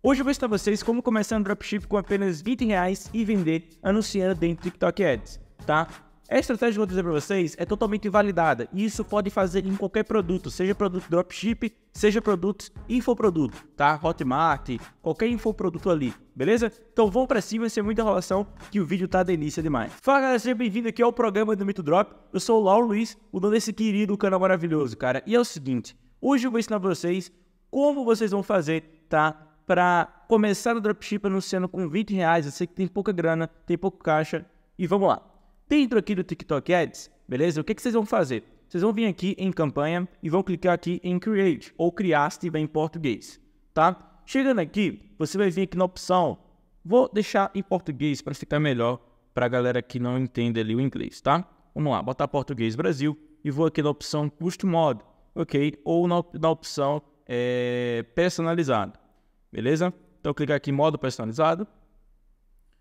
Hoje eu vou mostrar vocês como começar um dropship com apenas 20 reais e vender anunciando dentro do TikTok Ads, tá? Essa estratégia que eu vou dizer para vocês é totalmente invalidada e isso pode fazer em qualquer produto, seja produto dropship, seja produto infoproduto, tá? Hotmart, qualquer infoproduto ali, beleza? Então vamos para cima, sem é muita enrolação, que o vídeo tá delícia demais. Fala galera, seja bem-vindo aqui ao programa do Mito Drop. Eu sou o Lauro Luiz, o dono desse querido canal maravilhoso, cara. E é o seguinte, hoje eu vou ensinar pra vocês como vocês vão fazer, tá? para começar o dropship anunciando com 20 reais. Eu sei que tem pouca grana, tem pouco caixa. E vamos lá. Dentro aqui do TikTok Ads, beleza? O que, que vocês vão fazer? Vocês vão vir aqui em campanha e vão clicar aqui em Create ou Criar se tiver em português, tá? Chegando aqui, você vai vir aqui na opção. Vou deixar em português para ficar melhor para a galera que não entende ali o inglês, tá? Vamos lá, botar português Brasil e vou aqui na opção Custom Mod, ok? Ou na, na opção é, personalizado. Beleza? Então, clicar aqui em modo personalizado.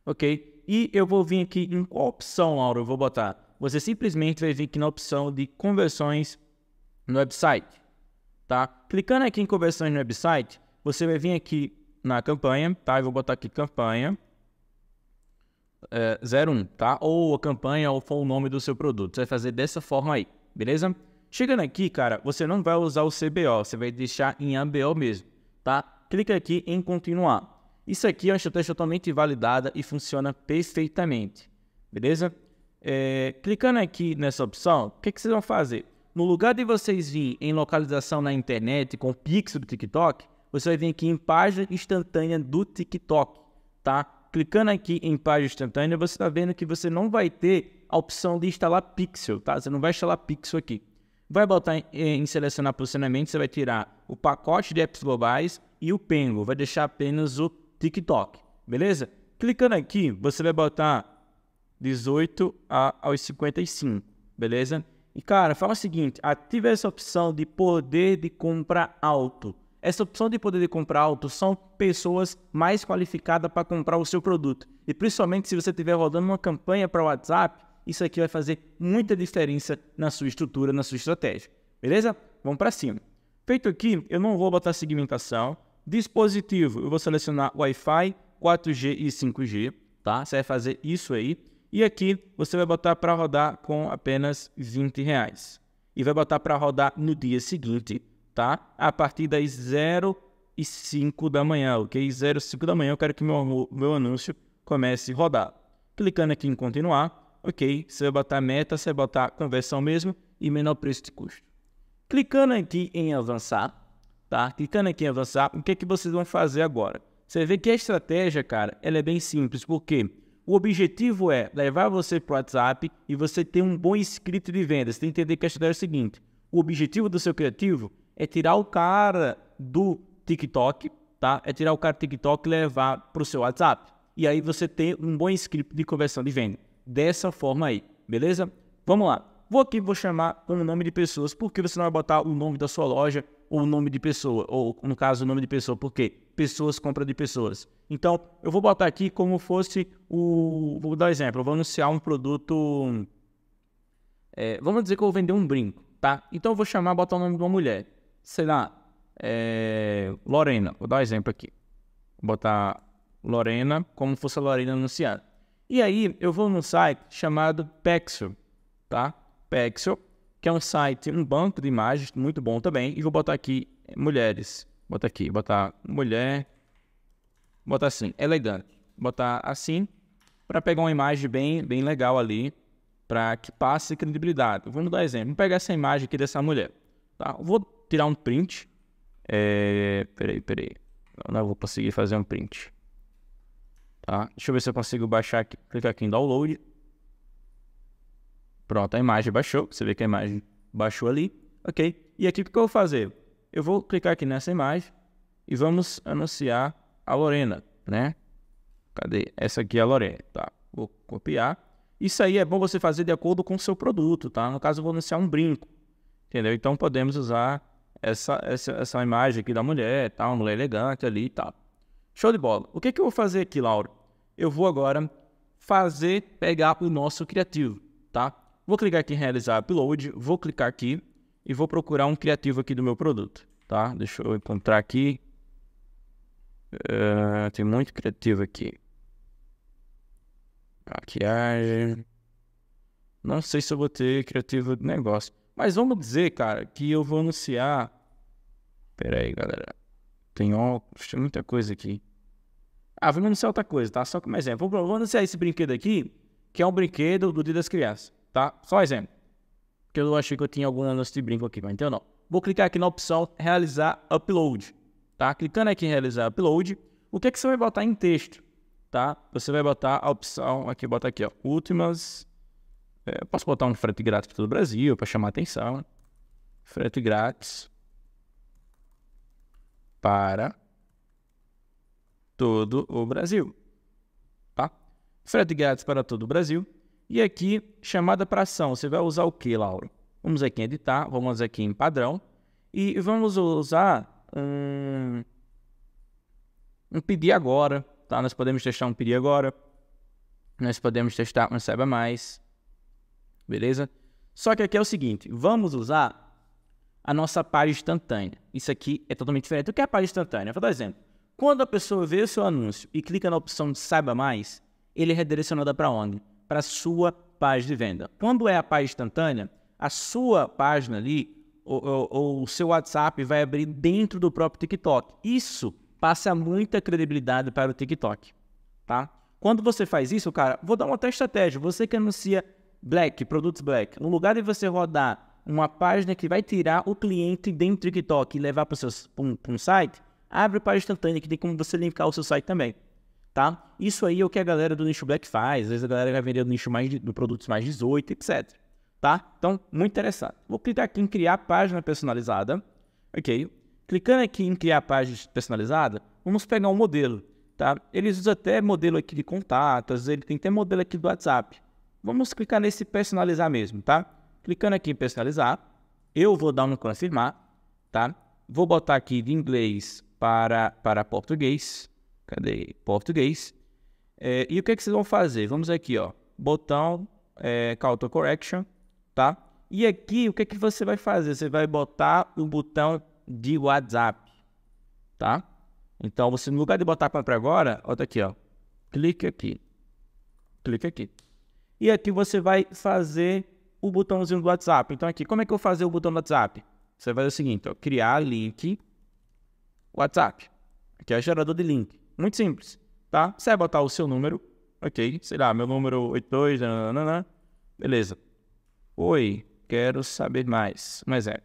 Ok. E eu vou vir aqui em qual opção, Laura, eu vou botar? Você simplesmente vai vir aqui na opção de conversões no website. Tá? Clicando aqui em conversões no website, você vai vir aqui na campanha, tá? Eu vou botar aqui campanha é, eh, 01, tá? Ou a campanha ou for o nome do seu produto. Você vai fazer dessa forma aí, beleza? Chegando aqui, cara, você não vai usar o CBO, você vai deixar em ABO mesmo, tá? clica aqui em continuar. Isso aqui é uma estratégia totalmente validada e funciona perfeitamente, beleza? É, clicando aqui nessa opção, o que, que vocês vão fazer? No lugar de vocês vir em localização na internet com o pixel do TikTok, você vai vir aqui em página instantânea do TikTok, tá? Clicando aqui em página instantânea, você está vendo que você não vai ter a opção de instalar pixel, tá? Você não vai instalar pixel aqui. Vai botar em, em selecionar posicionamento, você vai tirar o pacote de apps globais e o Pengo. Vai deixar apenas o TikTok, beleza? Clicando aqui, você vai botar 18 a, aos 55, beleza? E cara, fala o seguinte, ativa ah, essa opção de poder de compra alto. Essa opção de poder de compra alto são pessoas mais qualificadas para comprar o seu produto. E principalmente se você estiver rodando uma campanha para o WhatsApp, isso aqui vai fazer muita diferença na sua estrutura, na sua estratégia. Beleza? Vamos para cima. Feito aqui, eu não vou botar segmentação, Dispositivo, eu vou selecionar Wi-Fi, 4G e 5G, tá? Você vai fazer isso aí. E aqui você vai botar para rodar com apenas 20 reais. E vai botar para rodar no dia seguinte, tá? A partir das 0 e 5 da manhã, ok? 0 e 5 da manhã eu quero que meu, meu anúncio comece a rodar. Clicando aqui em continuar, ok? Você vai botar meta, você vai botar conversão mesmo e menor preço de custo. Clicando aqui em avançar, tá? Clicando aqui em avançar, o que, é que vocês vão fazer agora? Você vê que a estratégia, cara, ela é bem simples, porque o objetivo é levar você para o WhatsApp e você ter um bom escrito de vendas. Tem que entender que a estratégia é o seguinte: o objetivo do seu criativo é tirar o cara do TikTok, tá? É tirar o cara do TikTok e levar para o seu WhatsApp. E aí você tem um bom script de conversão de venda. Dessa forma aí, beleza? Vamos lá. Vou aqui, vou chamar o nome de pessoas, porque você não vai botar o nome da sua loja o nome de pessoa, ou no caso, o nome de pessoa, porque pessoas compra de pessoas. Então, eu vou botar aqui como fosse o. Vou dar um exemplo, eu vou anunciar um produto. É, vamos dizer que eu vou vender um brinco, tá? Então eu vou chamar, botar o nome de uma mulher. Sei lá, é, Lorena, vou dar um exemplo aqui. Vou botar Lorena como fosse a Lorena anunciada. E aí eu vou num site chamado Pexel, tá? Pexel que é um site, um banco de imagens muito bom também. E vou botar aqui eh, mulheres. Botar aqui, botar mulher. Botar assim, elegante. Botar assim, para pegar uma imagem bem, bem legal ali, para que passe credibilidade. Vamos dar exemplo. Vamos pegar essa imagem aqui dessa mulher. Tá? Vou tirar um print. É... Peraí, peraí. Eu não vou conseguir fazer um print. Tá? Deixa eu ver se eu consigo baixar aqui. Clicar aqui em download. Pronto, a imagem baixou. Você vê que a imagem baixou ali. Ok. E aqui o que eu vou fazer? Eu vou clicar aqui nessa imagem e vamos anunciar a Lorena, né? Cadê? Essa aqui é a Lorena, tá? Vou copiar. Isso aí é bom você fazer de acordo com o seu produto, tá? No caso, eu vou anunciar um brinco, entendeu? Então, podemos usar essa, essa, essa imagem aqui da mulher, tá? Uma mulher elegante ali e tá? tal. Show de bola. O que, que eu vou fazer aqui, Lauro? Eu vou agora fazer pegar o nosso criativo, tá? Vou clicar aqui em realizar upload, vou clicar aqui e vou procurar um criativo aqui do meu produto, tá? Deixa eu encontrar aqui. Uh, tem muito criativo aqui. Maquiagem. Não sei se eu vou ter criativo de negócio. Mas vamos dizer, cara, que eu vou anunciar. Pera aí, galera. Tem óculos, tem muita coisa aqui. Ah, vamos anunciar outra coisa, tá? Só como exemplo. Vou, vou anunciar esse brinquedo aqui, que é um brinquedo do Dia das Crianças tá? Só um exemplo. Porque eu achei que eu tinha algum anúncio de brinco aqui, mas então não. Vou clicar aqui na opção realizar upload, tá? Clicando aqui em realizar upload, o que é que você vai botar em texto, tá? Você vai botar a opção aqui, bota aqui, ó, últimas. É, posso botar um frete grátis para todo o Brasil para chamar atenção. Né? Frete grátis para todo o Brasil, tá? Frete grátis para todo o Brasil. E aqui, chamada para ação, você vai usar o que, Laura? Vamos aqui em editar, vamos aqui em padrão e vamos usar hum, um, um pedir agora, tá? Nós podemos testar um pedir agora, nós podemos testar um saiba mais, beleza? Só que aqui é o seguinte, vamos usar a nossa página instantânea. Isso aqui é totalmente diferente. O que é a página instantânea? Vou dar um exemplo. Quando a pessoa vê o seu anúncio e clica na opção de saiba mais, ele é redirecionado para onde? para sua página de venda. Quando é a página instantânea, a sua página ali, ou, ou, ou o seu WhatsApp vai abrir dentro do próprio TikTok. Isso passa muita credibilidade para o TikTok, tá? Quando você faz isso, cara, vou dar uma outra estratégia. Você que anuncia Black, produtos Black, no lugar de você rodar uma página que vai tirar o cliente dentro do TikTok e levar para um, um site, abre página instantânea que tem como você linkar o seu site também tá? Isso aí é o que a galera do nicho black faz, às vezes a galera vai vender do nicho mais de, do produtos mais 18, etc. Tá? Então, muito interessante. Vou clicar aqui em criar página personalizada. Ok. Clicando aqui em criar página personalizada, vamos pegar um modelo, tá? Eles usam até modelo aqui de contatos, ele tem até modelo aqui do WhatsApp. Vamos clicar nesse personalizar mesmo, tá? Clicando aqui em personalizar, eu vou dar um confirmar, tá? Vou botar aqui de inglês para, para português, Cadê? Português. É, e o que, é que vocês vão fazer? Vamos aqui, ó. Botão é, Correction, tá? E aqui, o que, é que você vai fazer? Você vai botar o botão de WhatsApp, tá? Então, você no lugar de botar compra agora, olha aqui, ó. Clique aqui. Clique aqui. E aqui você vai fazer o botãozinho do WhatsApp. Então, aqui, como é que eu vou fazer o botão do WhatsApp? Você vai fazer o seguinte, ó. Criar link WhatsApp. Aqui é o gerador de link. Muito simples, tá? Você vai botar o seu número, ok, sei lá, meu número 82, nananana, beleza. Oi, quero saber mais. Mas é.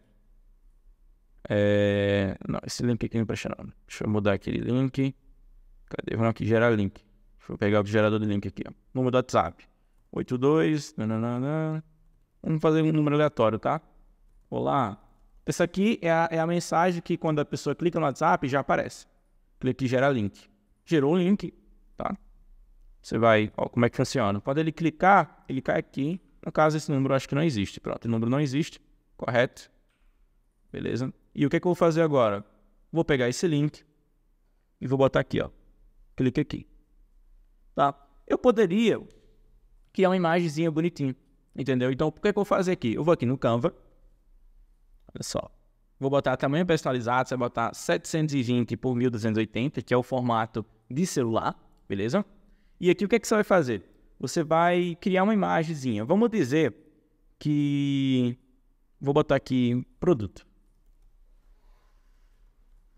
é... Não, esse link aqui não presta não. Deixa eu mudar aquele link. Cadê? Vamos aqui, gerar link. Deixa eu pegar o gerador de link aqui, ó. Número do WhatsApp. 82, nananana. Vamos fazer um número aleatório, tá? Olá. Essa aqui é a, é a mensagem que quando a pessoa clica no WhatsApp já aparece. Clique em gerar link gerou um link, tá? Você vai, ó, como é que funciona. Quando ele clicar, ele cai aqui. No caso, esse número eu acho que não existe. Pronto, o número não existe, correto? Beleza? E o que, é que eu vou fazer agora? Vou pegar esse link e vou botar aqui, ó. Clique aqui. Tá? Eu poderia criar uma imagenzinha bonitinha, entendeu? Então, o que, é que eu vou fazer aqui? Eu vou aqui no Canva. Olha só. Vou botar tamanho personalizado, você vai botar 720 por 1280, que é o formato de celular, beleza? E aqui o que, é que você vai fazer? Você vai criar uma imagenzinha. Vamos dizer que... Vou botar aqui produto.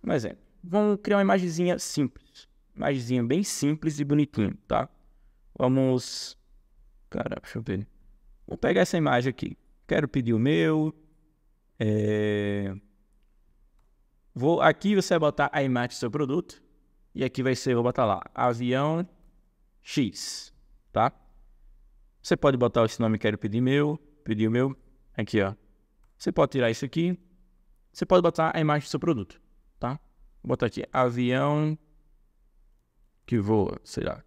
Mas é, Vamos criar uma imagenzinha simples. Imagenzinha bem simples e bonitinha, tá? Vamos... Cara, deixa eu ver. Vou pegar essa imagem aqui. Quero pedir o meu. É... Vou, aqui você vai botar a imagem do seu produto. E aqui vai ser, vou botar lá, avião X, tá? Você pode botar esse nome, quero pedir meu, pedir o meu, aqui, ó. Você pode tirar isso aqui, você pode botar a imagem do seu produto, tá? Vou botar aqui, avião que voa, sei lá.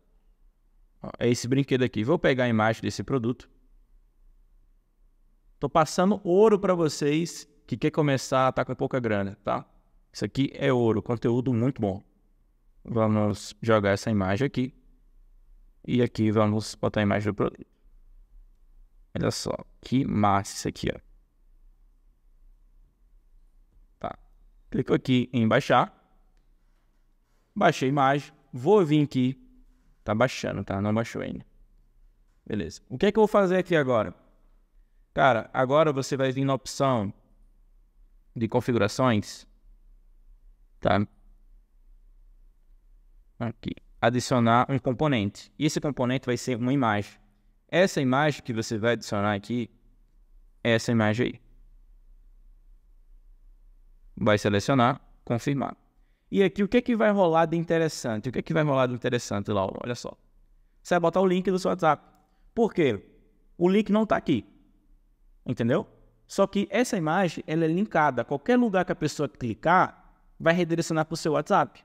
Ó, é esse brinquedo aqui. Vou pegar a imagem desse produto. Tô passando ouro para vocês que quer começar, tá com pouca grana, tá? Isso aqui é ouro, conteúdo muito bom. Vamos jogar essa imagem aqui. E aqui vamos botar a imagem do produto. Olha só, que massa isso aqui, ó. Tá. Clico aqui em baixar. Baixei a imagem. Vou vir aqui. Tá baixando, tá? Não baixou ainda. Beleza. O que é que eu vou fazer aqui agora? Cara, agora você vai vir na opção de configurações. Tá? aqui, adicionar um componente. E esse componente vai ser uma imagem. Essa imagem que você vai adicionar aqui é essa imagem aí. Vai selecionar, confirmar. E aqui o que, é que vai rolar de interessante? O que, é que vai rolar de interessante, lá? Olha só. Você vai botar o link do seu WhatsApp. Por quê? O link não está aqui. Entendeu? Só que essa imagem ela é linkada. Qualquer lugar que a pessoa clicar vai redirecionar para o seu WhatsApp.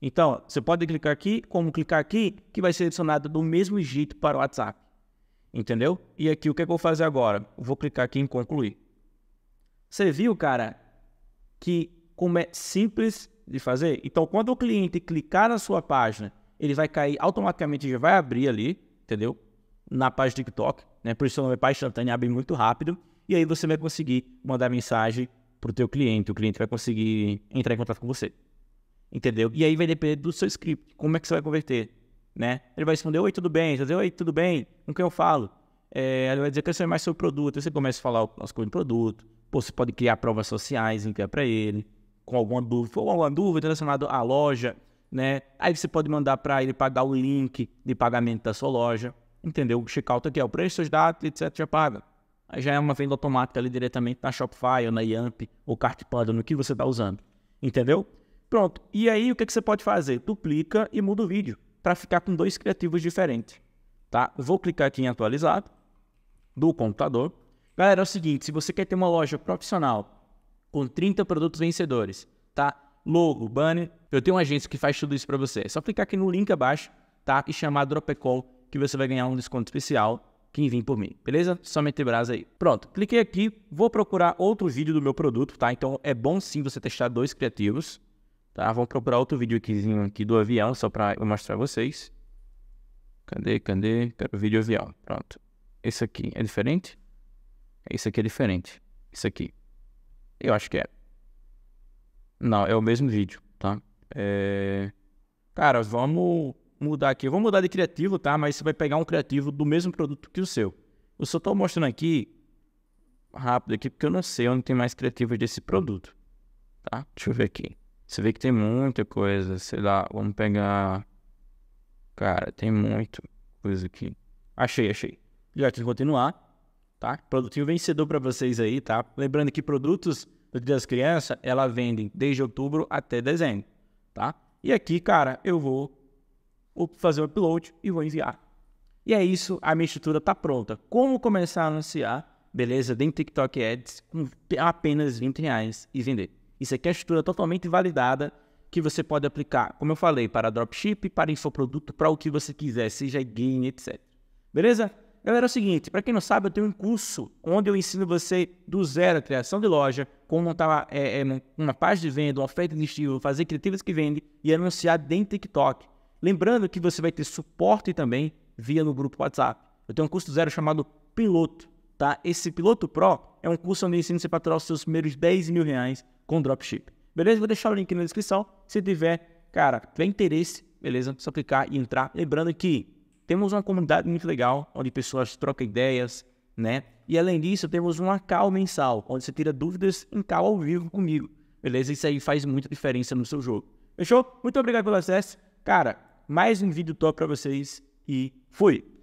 Então, você pode clicar aqui, como clicar aqui, que vai ser adicionado do mesmo jeito para o WhatsApp. Entendeu? E aqui, o que, é que eu vou fazer agora? vou clicar aqui em concluir. Você viu, cara, que como é simples de fazer? Então, quando o cliente clicar na sua página, ele vai cair automaticamente, já vai abrir ali, entendeu? Na página do TikTok, né? Por isso o nome é página instantânea, abre muito rápido. E aí você vai conseguir mandar mensagem para o teu cliente, o cliente vai conseguir entrar em contato com você entendeu? E aí vai depender do seu script, como é que você vai converter, né? Ele vai responder, oi, tudo bem? Você vai dizer, oi, tudo bem? Com quem eu falo? É, ele vai dizer, quero saber mais sobre o produto. Aí você começa a falar as coisas do produto. Pô, você pode criar provas sociais, enviar então, para ele, com alguma dúvida, ou alguma dúvida relacionada à loja, né? Aí você pode mandar para ele pagar o link de pagamento da sua loja, entendeu? O checkout aqui é o preço, seus dados, etc, já paga. Aí já é uma venda automática ali diretamente na Shopify ou na Yamp ou Cartpanda, no que você está usando, entendeu? Pronto. E aí, o que, é que você pode fazer? Duplica e muda o vídeo para ficar com dois criativos diferentes. Tá? Vou clicar aqui em atualizar do computador. Galera, é o seguinte, se você quer ter uma loja profissional com 30 produtos vencedores, tá? Logo, banner, eu tenho uma agência que faz tudo isso para você. É só clicar aqui no link abaixo, tá? E chamar Dropecall que você vai ganhar um desconto especial quem vem por mim, beleza? Só meter brasa aí. Pronto, cliquei aqui, vou procurar outro vídeo do meu produto, tá? Então é bom sim você testar dois criativos, Tá? Vamos procurar outro vídeo aqui do avião, só para mostrar a vocês. Cadê, cadê? Quero vídeo avião. Pronto. Esse aqui é diferente? Esse aqui é diferente. Esse aqui. Eu acho que é. Não, é o mesmo vídeo, tá? É... Cara, vamos mudar aqui. Eu vou mudar de criativo, tá? Mas você vai pegar um criativo do mesmo produto que o seu. Eu só estou mostrando aqui, rápido aqui, porque eu não sei onde tem mais criativos desse produto, tá? Deixa eu ver aqui. Você vê que tem muita coisa, sei lá, vamos pegar. Cara, tem muita coisa aqui. Achei, achei. Já que continuar, tá? Produtinho vencedor para vocês aí, tá? Lembrando que produtos do Dia das Crianças, ela vendem desde outubro até dezembro, tá? E aqui, cara, eu vou fazer o upload e vou enviar. E é isso, a minha estrutura tá pronta. Como começar a anunciar, beleza? Dentro TikTok Ads com apenas 20 reais e vender. Isso aqui é uma estrutura totalmente validada que você pode aplicar, como eu falei, para dropship, para infoproduto, para o que você quiser, seja game, etc. Beleza? Galera, é o seguinte, para quem não sabe, eu tenho um curso onde eu ensino você do zero a criação de loja, como montar tá, é, é, uma página de venda, uma oferta de estilo, fazer criativas que vende e anunciar dentro do TikTok. Lembrando que você vai ter suporte também via no grupo WhatsApp. Eu tenho um curso do zero chamado Piloto, tá? Esse Piloto Pro é um curso onde eu ensino você a faturar os seus primeiros 10 mil reais com dropship. Beleza? Vou deixar o link na descrição. Se tiver, cara, tiver interesse, beleza? só clicar e entrar. Lembrando que temos uma comunidade muito legal, onde pessoas trocam ideias, né? E além disso, temos uma call mensal, onde você tira dúvidas em call ao vivo comigo. Beleza? Isso aí faz muita diferença no seu jogo. Fechou? Muito obrigado pelo acesso. Cara, mais um vídeo top para vocês e fui!